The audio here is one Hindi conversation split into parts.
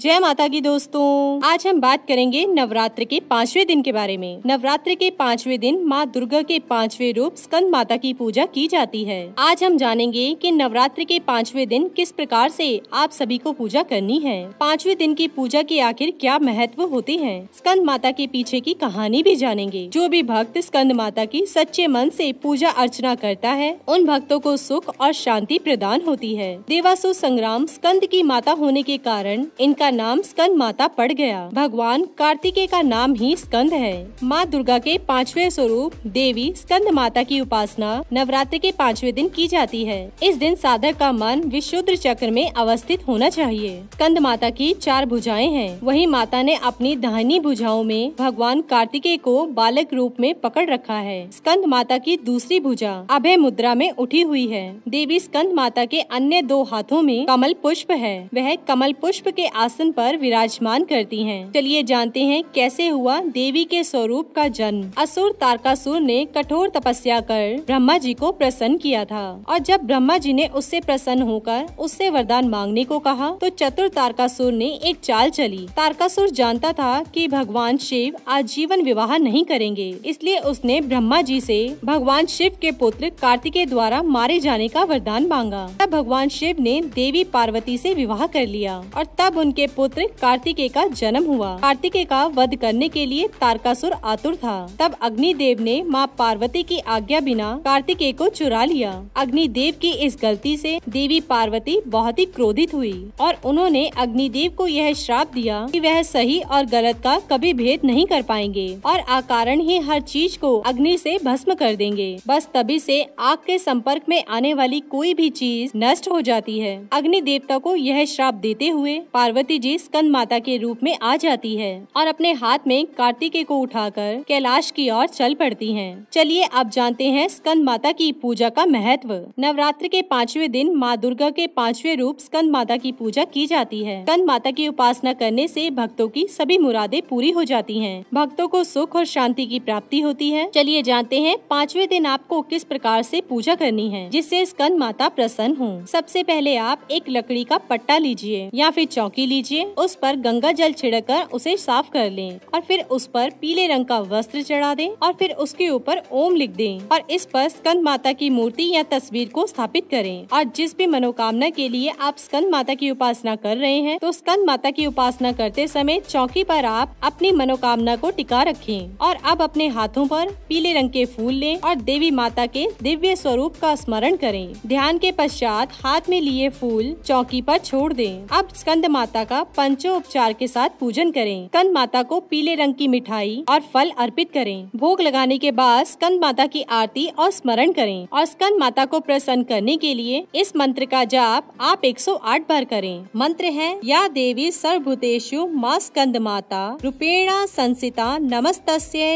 जय माता की दोस्तों आज हम बात करेंगे नवरात्र के पांचवे दिन के बारे में नवरात्र के पांचवे दिन माँ दुर्गा के पांचवे रूप स्कंद माता की पूजा की जाती है आज हम जानेंगे कि नवरात्र के पांचवे दिन किस प्रकार से आप सभी को पूजा करनी है पांचवे दिन की पूजा के आखिर क्या महत्व होते हैं स्कंद माता के पीछे की कहानी भी जानेंगे जो भी भक्त स्कंद माता की सच्चे मन से पूजा अर्चना करता है उन भक्तों को सुख और शांति प्रदान होती है देवासु संग्राम स्कंद की माता होने के कारण इनका का नाम स्कंद माता पड़ गया भगवान कार्तिकेय का नाम ही स्कंद है माँ दुर्गा के पांचवे स्वरूप देवी स्कंद माता की उपासना नवरात्र के पांचवे दिन की जाती है इस दिन साधक का मन विशुद्ध चक्र में अवस्थित होना चाहिए स्कंद माता की चार भुजाएं हैं वही माता ने अपनी दाहिनी भुजाओं में भगवान कार्तिकेय को बालक रूप में पकड़ रखा है स्कंद माता की दूसरी भुजा अभय मुद्रा में उठी हुई है देवी स्कंद माता के अन्य दो हाथों में कमल पुष्प है वह कमल पुष्प के आस सिंहासन पर विराजमान करती हैं। चलिए जानते हैं कैसे हुआ देवी के स्वरूप का जन्म असुर तारकासुर ने कठोर तपस्या कर ब्रह्मा जी को प्रसन्न किया था और जब ब्रह्मा जी ने उससे प्रसन्न होकर उससे वरदान मांगने को कहा तो चतुर तारकासुर ने एक चाल चली तारकासुर जानता था कि भगवान शिव आजीवन विवाह नहीं करेंगे इसलिए उसने ब्रह्मा जी से भगवान शिव के पुत्र कार्तिकेय द्वारा मारे जाने का वरदान मांगा तब भगवान शिव ने देवी पार्वती से विवाह कर लिया और तब उनके के पुत्र कार्तिकेय का जन्म हुआ कार्तिकेय का वध करने के लिए तारकासुर आतुर था तब अग्निदेव ने माँ पार्वती की आज्ञा बिना कार्तिकेय को चुरा लिया अग्निदेव की इस गलती से देवी पार्वती बहुत ही क्रोधित हुई और उन्होंने अग्निदेव को यह श्राप दिया कि वह सही और गलत का कभी भेद नहीं कर पाएंगे और आकारण ही हर चीज को अग्नि से भस्म कर देंगे बस तभी से आग के संपर्क में आने वाली कोई भी चीज नष्ट हो जाती है अग्नि देवता को यह श्राप देते हुए पार्वती पार्वती जी स्कंद माता के रूप में आ जाती है और अपने हाथ में कार्तिके को उठाकर कैलाश की ओर चल पड़ती है चलिए अब जानते हैं स्कंद माता की पूजा का महत्व नवरात्र के पांचवे दिन माँ दुर्गा के पांचवे रूप स्कंद माता की पूजा की जाती है स्कंद माता की उपासना करने से भक्तों की सभी मुरादें पूरी हो जाती हैं। भक्तों को सुख और शांति की प्राप्ति होती है चलिए जानते हैं पांचवे दिन आपको किस प्रकार से पूजा करनी है जिससे स्कंद माता प्रसन्न हो सबसे पहले आप एक लकड़ी का पट्टा लीजिए या फिर चौकी लीजिए लीजिए उस पर गंगा जल छिड़क कर उसे साफ कर लें और फिर उस पर पीले रंग का वस्त्र चढ़ा दें और फिर उसके ऊपर ओम लिख दें और इस पर स्कंद माता की मूर्ति या तस्वीर को स्थापित करें और जिस भी मनोकामना के लिए आप स्कंद माता की उपासना कर रहे हैं तो स्कंद माता की उपासना करते समय चौकी पर आप अपनी मनोकामना को टिका रखें और अब अपने हाथों पर पीले रंग के फूल लें और देवी माता के दिव्य स्वरूप का स्मरण करें ध्यान के पश्चात हाथ में लिए फूल चौकी पर छोड़ दें अब स्कंद माता का पंचोपचार के साथ पूजन करें कंद माता को पीले रंग की मिठाई और फल अर्पित करें भोग लगाने के बाद स्कंद माता की आरती और स्मरण करें और स्कंद माता को प्रसन्न करने के लिए इस मंत्र का जाप आप 108 बार करें मंत्र है या देवी सर्वभूतेशु माँ स्कंद माता रूपेणा संसिता नमस्त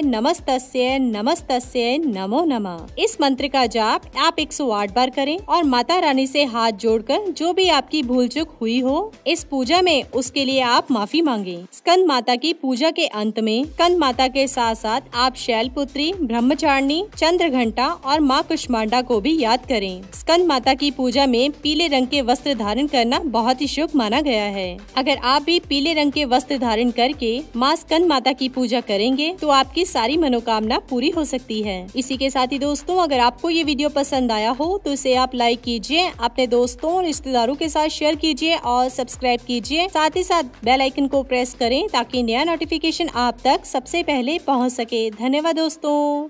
नमस्त नमस्त नमो नम इस मंत्र का जाप आप 108 बार करें और माता रानी से हाथ जोड़कर जो भी आपकी भूल चुक हुई हो इस पूजा में उसके लिए आप माफी मांगे स्कंद माता की पूजा के अंत में स्कंद माता के साथ साथ आप शैलपुत्री ब्रह्मचारिणी चंद्र घंटा और माँ कुष्मांडा को भी याद करें स्कंद माता की पूजा में पीले रंग के वस्त्र धारण करना बहुत ही शुभ माना गया है अगर आप भी पीले रंग के वस्त्र धारण करके माँ स्कंद माता की पूजा करेंगे तो आपकी सारी मनोकामना पूरी हो सकती है इसी के साथ ही दोस्तों अगर आपको ये वीडियो पसंद आया हो तो इसे आप लाइक कीजिए अपने दोस्तों और रिश्तेदारों के साथ शेयर कीजिए और सब्सक्राइब कीजिए साथ ही साथ बेल आइकन को प्रेस करें ताकि नया नोटिफिकेशन आप तक सबसे पहले पहुंच सके धन्यवाद दोस्तों